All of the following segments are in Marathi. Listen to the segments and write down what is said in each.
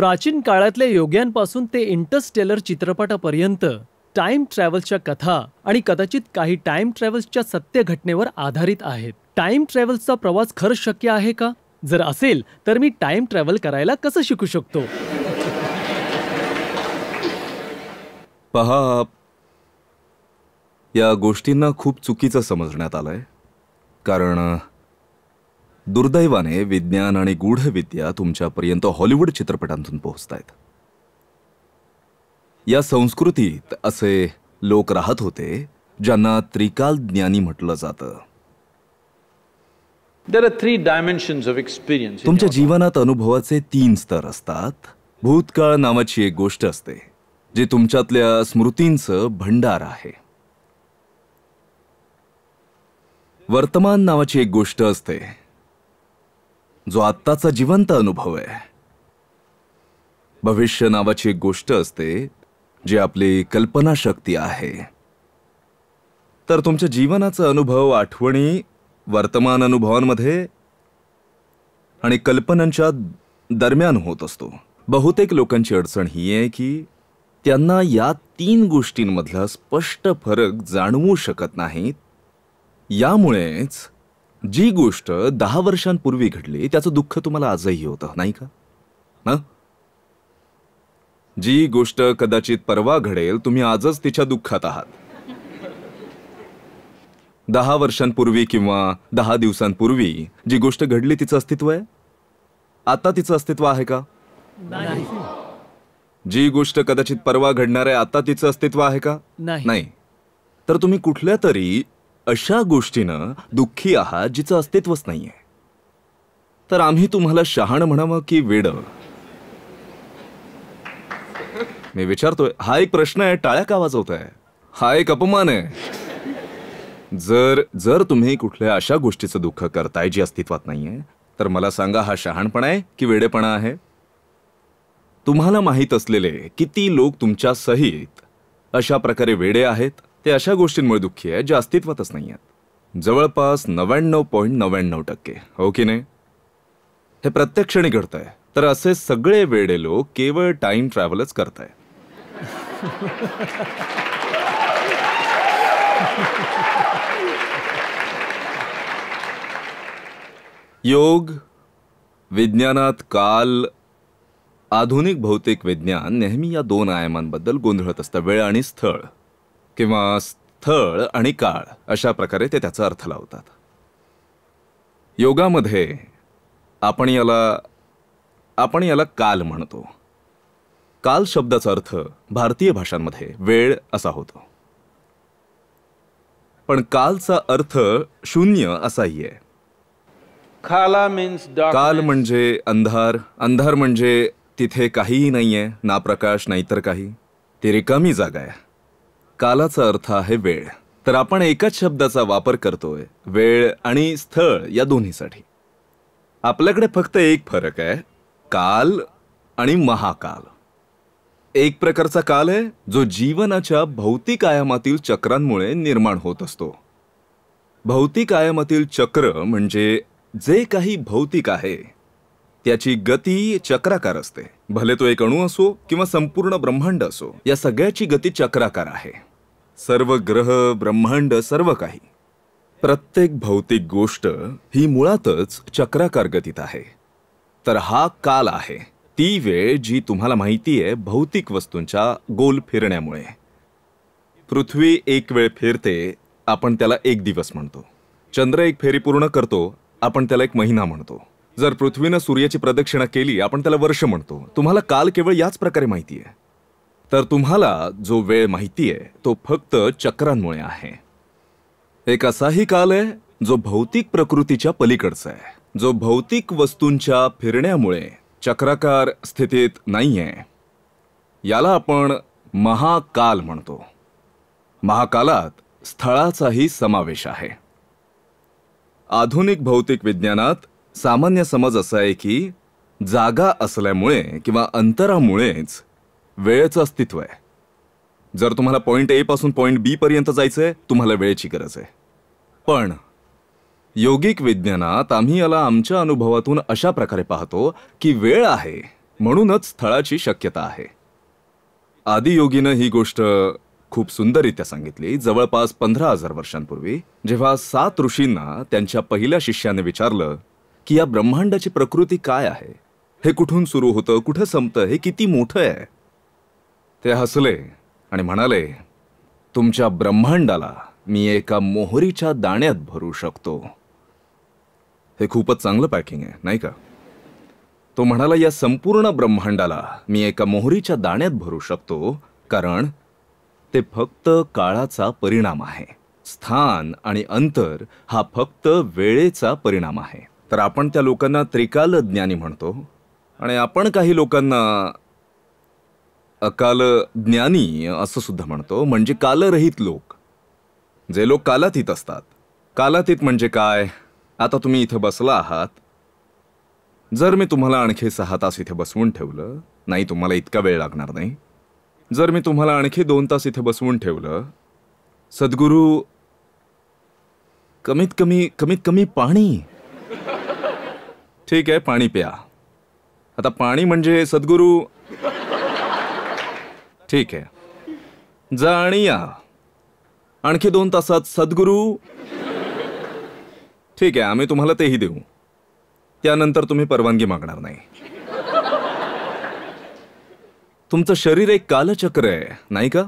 प्राचीन काळातल्या योग्यांपासून ते इंटरस्टेलर चित्रपटापर्यंत टाइम ट्रॅव्हल्सच्या कथा आणि कदाचित काही टाइम ट्रॅव्हल्सच्या सत्य घटनेवर आधारित आहेत टाइम ट्रॅव्हल्सचा प्रवास खरं शक्य आहे का जर असेल तर मी टाइम ट्रॅव्हल करायला कसं शिकू शकतो पहा या गोष्टींना खूप चुकीचं समजण्यात आलंय कारण दुर्दैवाने विज्ञान आणि गूढविद्या तुमच्यापर्यंत हॉलिवूड चित्रपटांतून पोहोचत आहेत या संस्कृतीत असे लोक राहत होते ज्यांना त्रिकाल ज्ञानी म्हटलं जातं तुमच्या जीवनात अनुभवाचे तीन स्तर असतात भूतकाळ नावाची एक गोष्ट असते जी तुमच्यातल्या स्मृतींचं भंडार आहे वर्तमान नावाची एक गोष्ट असते जो आत्ताचा जिवंत अनुभव आहे भविष्य नावाची एक गोष्ट असते जी आपली कल्पनाशक्ती आहे तर तुमच्या जीवनाचा अनुभव आठवणी वर्तमान अनुभवांमध्ये आणि कल्पनांच्या दरम्यान होत असतो बहुतेक लोकांची अडचण ही आहे की त्यांना या तीन गोष्टींमधला स्पष्ट फरक जाणवू शकत नाहीत यामुळेच जी गोष्ट दहा वर्षांपूर्वी घडली त्याचं दुःख तुम्हाला आजही होतं नाही का ना? जी गोष्ट कदाचित परवा घडेल तुम्ही आजच तिच्या दुःखात आहात दहा वर्षांपूर्वी किंवा दहा दिवसांपूर्वी जी गोष्ट घडली तिचं अस्तित्व आहे आता तिचं अस्तित्व आहे का जी गोष्ट कदाचित परवा घडणार आहे आता तिचं अस्तित्व आहे का नाही तर तुम्ही कुठल्या तरी अशा गोष्टीनं दुःखी आहात जिचं अस्तित्वच नाही आहे तर आम्ही तुम्हाला शहाण म्हणावं की वेड मी विचारतोय हा एक प्रश्न आहे टाळ्या का वाजवत आहे हा एक अपमान आहे जर जर तुम्ही कुठल्या अशा गोष्टीचं दुःख करताय जी अस्तित्वात नाहीये तर मला सांगा हा शहाणपणा आहे की वेडेपणा आहे तुम्हाला माहीत असलेले किती लोक तुमच्या सहित अशा प्रकारे वेडे आहेत ते अशा गोष्टींमुळे दुःखी आहेत ज्या अस्तित्वातच नाही आहेत जवळपास नव्याण्णव पॉईंट नव्याण्णव टक्के हो की नाही हे प्रत्यक्षणी घडतंय घडत आहे तर असे सगळे वेडे लोक केवळ टाइम ट्रॅव्हलच करत आहे योग विज्ञानात काल आधुनिक भौतिक विज्ञान नेहमी या दोन आयामांबद्दल गोंधळत असतं वेळ आणि स्थळ किंवा स्थळ आणि काळ अशा प्रकारे ते त्याचा अर्थ लावतात योगामध्ये आपण याला आपण याला काल म्हणतो काल शब्दाचा अर्थ भारतीय भाषांमध्ये वेळ असा होतो पण कालचा अर्थ शून्य असाही आहे काल म्हणजे अंधार अंधार म्हणजे तिथे काहीही नाहीये ना प्रकाश नाहीतर काही ती रिकामी जागा आहे कालाचा अर्थ आहे वेळ तर आपण एकाच शब्दाचा वापर करतोय वेळ आणि स्थळ या दोन्हीसाठी आपल्याकडे फक्त एक फरक आहे काल आणि महाकाल एक प्रकारचा काल आहे जो जीवनाच्या भौतिक आयामातील चक्रांमुळे निर्माण होत असतो भौतिक आयामातील चक्र म्हणजे जे काही भौतिक आहे त्याची गती चक्राकार असते भले तो एक अणू असो किंवा संपूर्ण ब्रह्मांड असो या सगळ्याची गती चक्राकार आहे सर्व ग्रह ब्रह्मांड सर्व काही प्रत्येक भौतिक गोष्ट ही मुळातच चक्राकार गतीत आहे तर हा काल आहे ती वेळ जी तुम्हाला माहिती आहे भौतिक वस्तूंच्या गोल फिरण्यामुळे पृथ्वी एक वेळ फिरते आपण त्याला एक दिवस म्हणतो चंद्र एक फेरी पूर्ण करतो आपण त्याला एक महिना म्हणतो जर पृथ्वीनं सूर्याची प्रदक्षिणा केली आपण त्याला वर्ष म्हणतो तुम्हाला काल केवळ याच प्रकारे माहिती आहे तर तुम्हाला जो वेळ माहिती आहे तो फक्त चक्रांमुळे आहे एक असाही काल आहे जो भौतिक प्रकृतीच्या पलीकडचा आहे जो भौतिक वस्तूंच्या फिरण्यामुळे चक्राकार स्थितीत नाही आहे याला आपण महाकाल म्हणतो महाकालात स्थळाचाही समावेश आहे आधुनिक भौतिक विज्ञानात सामान्य समज असा आहे की जागा असल्यामुळे किंवा अंतरामुळेच वेळेचं अस्तित्व आहे जर तुम्हाला पॉईंट ए पासून पॉईंट बी पर्यंत जायचंय तुम्हाला वेळेची गरज आहे पण योगिक विज्ञानात आम्ही याला आमच्या अनुभवातून अशा प्रकारे पाहतो की वेळ आहे म्हणूनच स्थळाची शक्यता आहे योगीनं ही गोष्ट खूप सुंदररित्या सांगितली जवळपास पंधरा हजार वर्षांपूर्वी जेव्हा सात ऋषींना त्यांच्या पहिल्या शिष्याने विचारलं की या ब्रह्मांडाची प्रकृती काय आहे हे कुठून सुरू होतं कुठं संपतं हे किती मोठं आहे ते हसले आणि म्हणाले तुमच्या ब्रह्मांडाला मी एका मोहरीच्या दाण्यात भरू शकतो हे खूपच चांगलं पॅकिंग आहे नाही का तो म्हणाला या संपूर्ण ब्रह्मांडाला मी एका मोहरीच्या दाण्यात भरू शकतो कारण ते फक्त काळाचा परिणाम आहे स्थान आणि अंतर हा फक्त वेळेचा परिणाम आहे तर आपण त्या लोकांना त्रिकाल ज्ञानी म्हणतो आणि आपण काही लोकांना अकाल ज्ञानी असं सुद्धा म्हणतो म्हणजे कालरहित लोक जे लोक कालातीत असतात कालातीत म्हणजे काय आता तुम्ही इथं बसला आहात जर मी तुम्हाला आणखी सहा तास इथे बसवून ठेवलं नाही तुम्हाला इतका वेळ लागणार नाही जर मी तुम्हाला आणखी दोन तास इथे बसवून ठेवलं सद्गुरू कमीत कमी कमीत कमी पाणी ठीक आहे पाणी प्या आता पाणी म्हणजे सद्गुरू ठीक आहे जा आणि या आणखी दोन तासात सद्गुरू ठीक आहे आम्ही तुम्हाला तेही देऊ त्यानंतर तुम्ही परवानगी मागणार नाही तुमचं शरीर एक कालचक्र आहे नाही का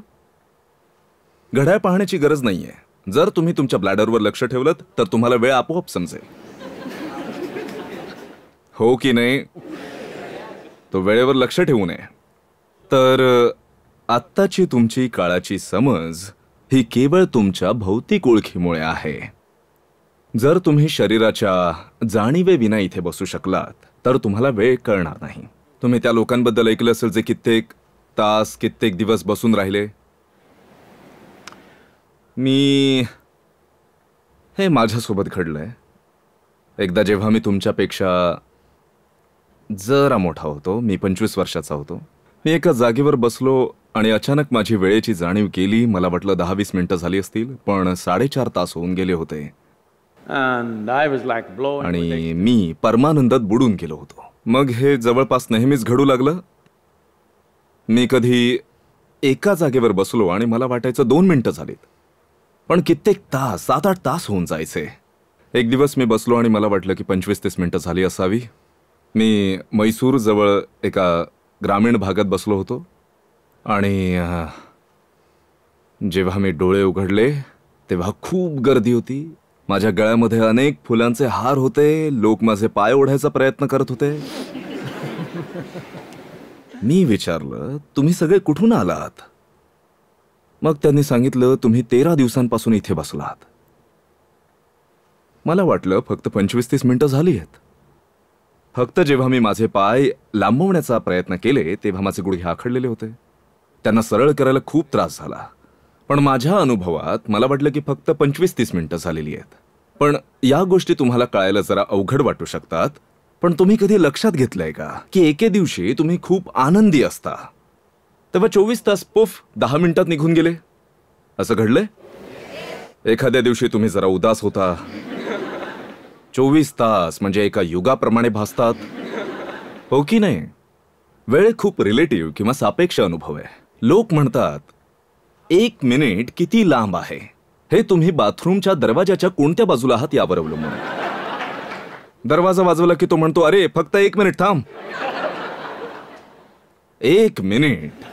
घड्याळ पाहण्याची गरज नाहीये जर तुम्ही तुमच्या ब्लॅडरवर लक्ष ठेवलं तर तुम्हाला वेळ आपोआप समजेल हो की नाही तो वेळेवर लक्ष ठेवू नये तर आत्ताची तुमची काळाची समज ही केवळ तुमच्या भौतिक ओळखीमुळे आहे जर तुम्ही शरीराच्या जाणीवेविना इथे बसू शकलात तर तुम्हाला वेळ कळणार नाही तुम्ही त्या लोकांबद्दल ऐकलं असेल जे कित्येक तास कित्येक दिवस बसून राहिले मी हे माझ्यासोबत घडलं आहे एकदा जेव्हा मी तुमच्यापेक्षा जरा मोठा होतो मी पंचवीस वर्षाचा होतो मी एका जागेवर बसलो आणि अचानक माझी वेळेची जाणीव केली मला वाटलं दहा वीस मिनिटं झाली असतील पण साडेचार तास होऊन गेले होते आणि मी परमानंदात बुडून गेलो होतो मग हे जवळपास नेहमीच घडू लागलं मी कधी एका जागेवर बसलो आणि मला वाटायचं दोन मिनिटं झालीत पण कित्येक तास सात आठ तास होऊन जायचे एक दिवस मी बसलो आणि मला वाटलं की पंचवीस तीस मिनटं झाली असावी मी मैसूरजवळ एका ग्रामीण भागात बसलो होतो आणि जेव्हा मी डोळे उघडले तेव्हा खूप गर्दी होती माझ्या गळ्यामध्ये अनेक फुलांचे हार होते लोक माझे पाय ओढायचा प्रयत्न करत होते मी विचारलं तुम्ही सगळे कुठून आलात मग त्यांनी सांगितलं तुम्ही तेरा दिवसांपासून इथे बसलात मला वाटलं फक्त पंचवीस तीस मिनिटं झाली आहेत फक्त जेव्हा मी माझे पाय लांबवण्याचा प्रयत्न केले तेव्हा माझे गुडघे आखडलेले होते त्यांना सरळ करायला खूप त्रास झाला पण माझ्या अनुभवात मला वाटलं की फक्त पंचवीस तीस मिनटं झालेली आहेत पण या गोष्टी तुम्हाला कळायला जरा अवघड वाटू शकतात पण तुम्ही कधी लक्षात घेतलंय का की एके दिवशी तुम्ही खूप आनंदी असता तेव्हा चोवीस तास पुफ दहा मिनिटात निघून गेले असं घडलंय एखाद्या दिवशी तुम्ही जरा उदास होता चोवीस तास म्हणजे एका युगाप्रमाणे भासतात हो की नाही वेळ खूप रिलेटिव्ह किंवा सापेक्ष अनुभव आहे लोक म्हणतात एक मिनिट किती लांब आहे हे तुम्ही बाथरूमच्या दरवाजाच्या कोणत्या बाजूला आहात यावर अवलंबून दरवाजा वाजवला की तो म्हणतो अरे फक्त एक मिनिट थांब एक मिनिट